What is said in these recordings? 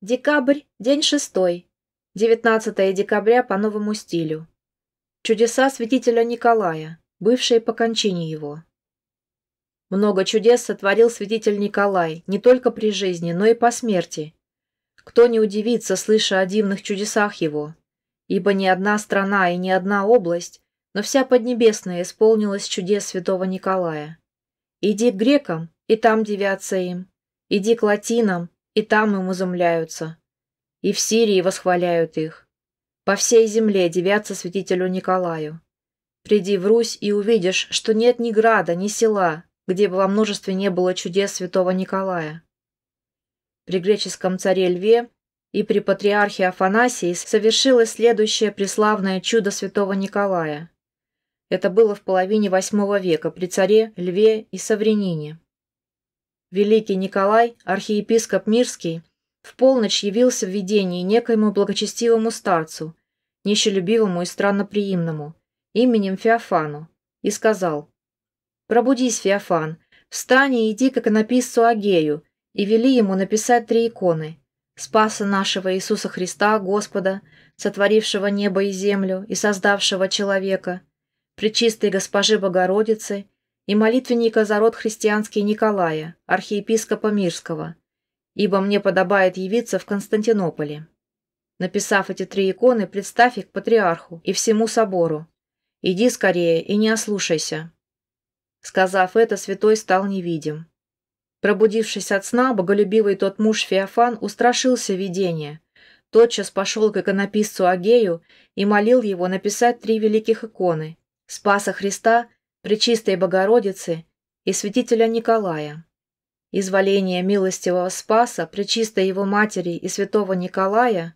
Декабрь, день шестой. 19 декабря по новому стилю. Чудеса святителя Николая, бывшие по кончине его. Много чудес сотворил святитель Николай, не только при жизни, но и по смерти. Кто не удивится, слыша о дивных чудесах его? Ибо ни одна страна и ни одна область, но вся Поднебесная исполнилась чудес святого Николая. Иди к грекам, и там девятся им. Иди к латинам, и там им изумляются. И в Сирии восхваляют их. По всей земле девятся святителю Николаю. Приди в Русь и увидишь, что нет ни града, ни села, где бы во множестве не было чудес святого Николая. При греческом царе Льве и при патриархе Афанасии совершилось следующее преславное чудо святого Николая. Это было в половине восьмого века при царе Льве и Савренине. Великий Николай, архиепископ Мирский, в полночь явился в видении некоему благочестивому старцу, нищелюбивому и странноприимному, именем Феофану, и сказал, «Пробудись, Феофан, встань и иди к иконописцу Агею, и вели ему написать три иконы – Спаса нашего Иисуса Христа, Господа, сотворившего небо и землю и создавшего человека, Пречистой Госпожи Богородицы – и молитвенника за род христианский Николая, архиепископа Мирского, ибо мне подобает явиться в Константинополе. Написав эти три иконы, представь их патриарху и всему собору. Иди скорее и не ослушайся». Сказав это, святой стал невидим. Пробудившись от сна, боголюбивый тот муж Феофан устрашился видения. Тотчас пошел к иконописцу Агею и молил его написать три великих иконы – Спаса Христа, Пречистой Богородицы и святителя Николая, изволение милостивого Спаса, Пречистой Его Матери и святого Николая,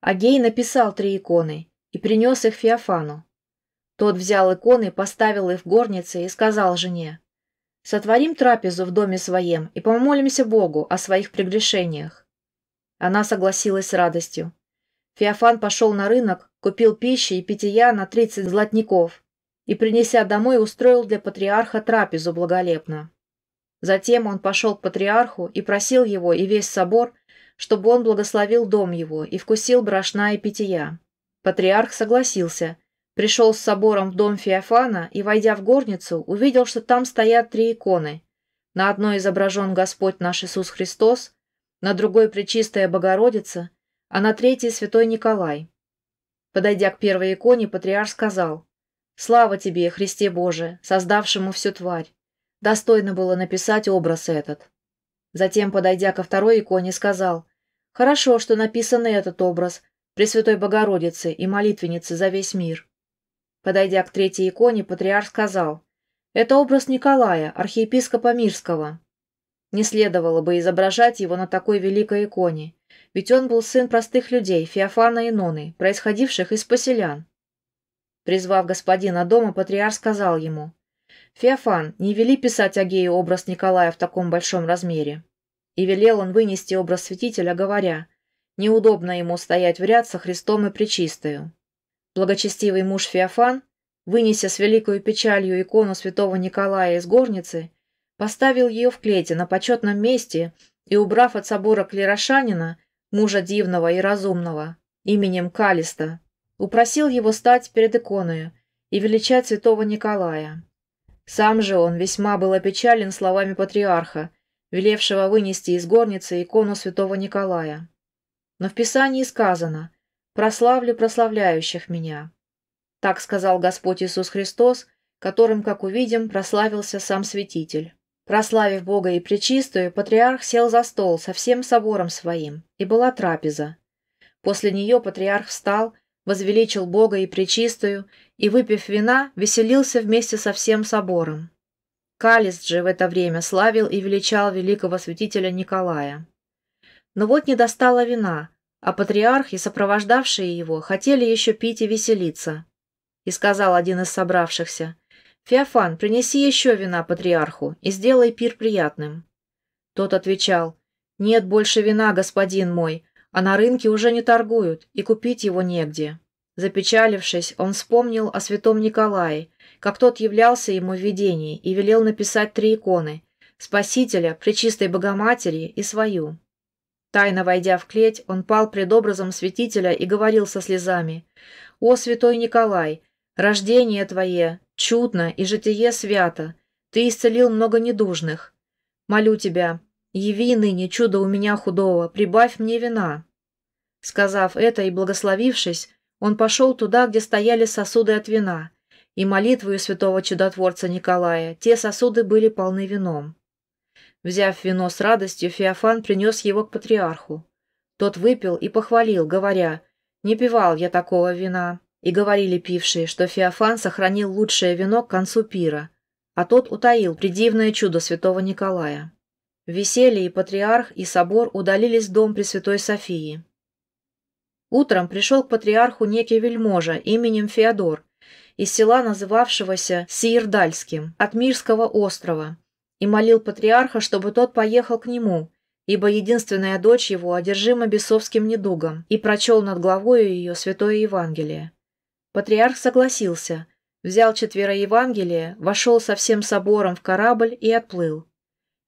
Агей написал три иконы и принес их Феофану. Тот взял иконы, поставил их в горнице и сказал жене, «Сотворим трапезу в доме своем и помолимся Богу о своих прегрешениях». Она согласилась с радостью. Феофан пошел на рынок, купил пищи и питья на 30 златников – и, принеся домой, устроил для патриарха трапезу благолепно. Затем он пошел к патриарху и просил его и весь собор, чтобы он благословил дом его и вкусил брашна и питья. Патриарх согласился, пришел с собором в дом Феофана и, войдя в горницу, увидел, что там стоят три иконы. На одной изображен Господь наш Иисус Христос, на другой – Пречистая Богородица, а на третьей – Святой Николай. Подойдя к первой иконе, патриарх сказал – Слава тебе, Христе Боже, создавшему всю тварь. Достойно было написать образ этот. Затем, подойдя ко второй иконе, сказал, «Хорошо, что написан этот образ Пресвятой Богородицы и молитвенницы за весь мир». Подойдя к третьей иконе, патриарх сказал, «Это образ Николая, архиепископа Мирского. Не следовало бы изображать его на такой великой иконе, ведь он был сын простых людей, Феофана и Ноны, происходивших из поселян. Призвав господина дома, патриарх сказал ему, «Феофан, не вели писать Агею образ Николая в таком большом размере». И велел он вынести образ святителя, говоря, «Неудобно ему стоять в ряд со Христом и Пречистою». Благочестивый муж Феофан, вынеся с великою печалью икону святого Николая из горницы, поставил ее в клете на почетном месте и, убрав от собора клерошанина, мужа дивного и разумного, именем Калиста, Упросил его стать перед иконою и величать святого Николая. Сам же он весьма был опечален словами патриарха, велевшего вынести из горницы икону святого Николая. Но в Писании сказано «Прославлю прославляющих меня». Так сказал Господь Иисус Христос, которым, как увидим, прославился сам святитель. Прославив Бога и Пречистую, патриарх сел за стол со всем собором своим, и была трапеза. После нее патриарх встал возвеличил Бога и Пречистую, и, выпив вина, веселился вместе со всем собором. Калист же в это время славил и величал великого святителя Николая. Но вот не достало вина, а патриарх и сопровождавшие его хотели еще пить и веселиться. И сказал один из собравшихся, «Феофан, принеси еще вина патриарху и сделай пир приятным». Тот отвечал, «Нет больше вина, господин мой, а на рынке уже не торгуют, и купить его негде. Запечалившись, он вспомнил о святом Николае, как тот являлся ему в видении и велел написать три иконы – Спасителя, Пречистой Богоматери и свою. Тайно войдя в клеть, он пал пред образом святителя и говорил со слезами «О, святой Николай, рождение твое, чудно и житие свято, ты исцелил много недужных. Молю тебя, «Яви ныне чудо у меня худого, прибавь мне вина». Сказав это и благословившись, он пошел туда, где стояли сосуды от вина, и молитвою святого чудотворца Николая те сосуды были полны вином. Взяв вино с радостью, Феофан принес его к патриарху. Тот выпил и похвалил, говоря, «Не пивал я такого вина». И говорили пившие, что Феофан сохранил лучшее вино к концу пира, а тот утаил предивное чудо святого Николая. Веселье и патриарх, и собор удалились в дом Пресвятой Софии. Утром пришел к патриарху некий вельможа именем Феодор из села, называвшегося Сиердальским, от Мирского острова, и молил патриарха, чтобы тот поехал к нему, ибо единственная дочь его одержима бесовским недугом, и прочел над главою ее Святое Евангелие. Патриарх согласился, взял четверо Евангелия, вошел со всем собором в корабль и отплыл.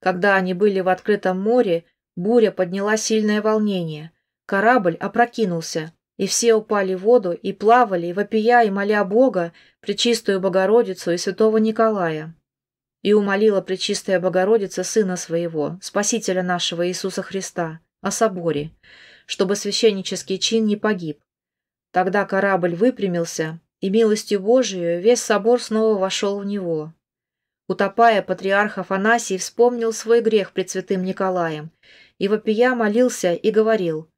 Когда они были в открытом море, буря подняла сильное волнение. Корабль опрокинулся, и все упали в воду и плавали, вопия и моля Бога, Пречистую Богородицу и святого Николая. И умолила Пречистая Богородица Сына Своего, Спасителя нашего Иисуса Христа, о соборе, чтобы священнический чин не погиб. Тогда корабль выпрямился, и милостью Божией весь собор снова вошел в него. Утопая, патриарх Афанасий вспомнил свой грех пред святым Николаем и вопия молился и говорил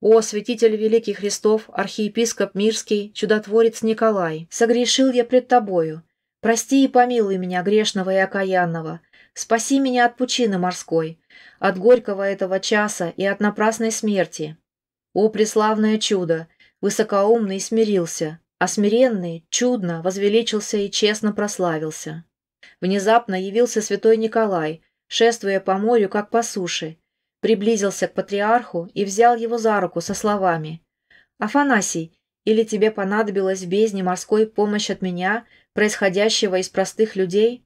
«О, святитель великий Христов, архиепископ Мирский, чудотворец Николай, согрешил я пред тобою, прости и помилуй меня, грешного и окаянного, спаси меня от пучины морской, от горького этого часа и от напрасной смерти. О, преславное чудо! Высокоумный смирился, а смиренный чудно возвеличился и честно прославился». Внезапно явился святой Николай, шествуя по морю, как по суше. Приблизился к патриарху и взял его за руку со словами «Афанасий, или тебе понадобилась в бездне морской помощь от меня, происходящего из простых людей?»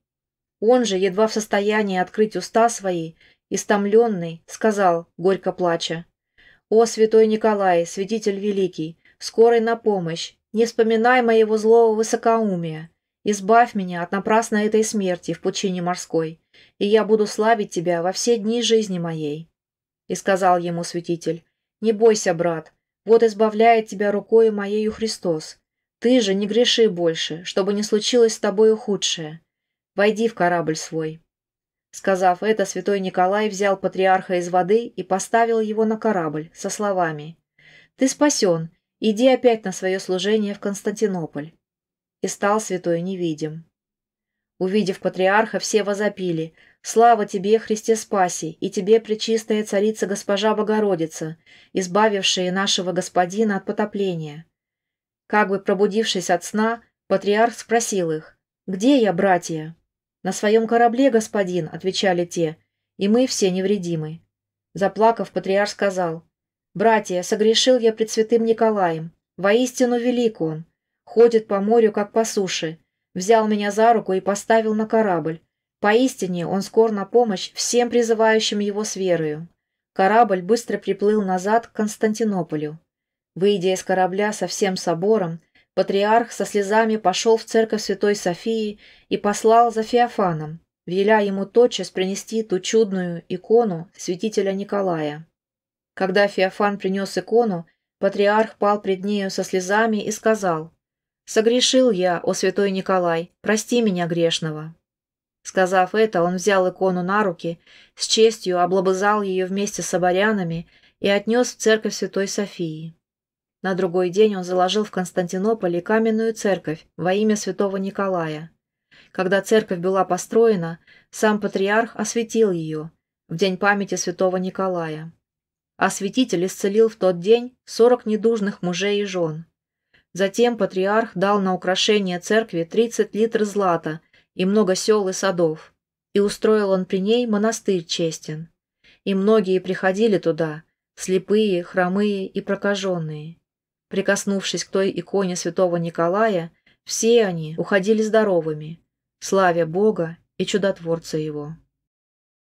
Он же, едва в состоянии открыть уста свои, истомленный, сказал, горько плача, «О, святой Николай, святитель великий, скорый на помощь, не вспоминай моего злого высокоумия. Избавь меня от напрасной этой смерти в пучине морской, и я буду славить тебя во все дни жизни моей». И сказал ему святитель, «Не бойся, брат, вот избавляет тебя рукою моею Христос. Ты же не греши больше, чтобы не случилось с тобою худшее. Войди в корабль свой». Сказав это, святой Николай взял патриарха из воды и поставил его на корабль со словами «Ты спасен, иди опять на свое служение в Константинополь» и стал святой невидим. Увидев патриарха, все возопили «Слава тебе, Христе Спаси, и тебе, Пречистая Царица Госпожа Богородица, избавившая нашего Господина от потопления». Как бы пробудившись от сна, патриарх спросил их «Где я, братья?» «На своем корабле, господин», — отвечали те, — «и мы все невредимы». Заплакав, патриарх сказал, «Братья, согрешил я пред святым Николаем. Воистину велик он, Ходит по морю, как по суше. Взял меня за руку и поставил на корабль. Поистине он скор на помощь всем призывающим его с верою. Корабль быстро приплыл назад к Константинополю. Выйдя из корабля со всем собором, патриарх со слезами пошел в церковь Святой Софии и послал за Феофаном, веля ему тотчас принести ту чудную икону святителя Николая. Когда Феофан принес икону, патриарх пал пред нею со слезами и сказал, «Согрешил я, о святой Николай, прости меня грешного». Сказав это, он взял икону на руки, с честью облобызал ее вместе с оборянами и отнес в церковь Святой Софии. На другой день он заложил в Константинополе каменную церковь во имя святого Николая. Когда церковь была построена, сам патриарх осветил ее в день памяти святого Николая. Осветитель исцелил в тот день сорок недужных мужей и жен. Затем патриарх дал на украшение церкви 30 литр злата и много сел и садов. И устроил он при ней монастырь честен. И многие приходили туда, слепые, хромые и прокаженные. Прикоснувшись к той иконе святого Николая, все они уходили здоровыми, славя Бога и чудотворца его.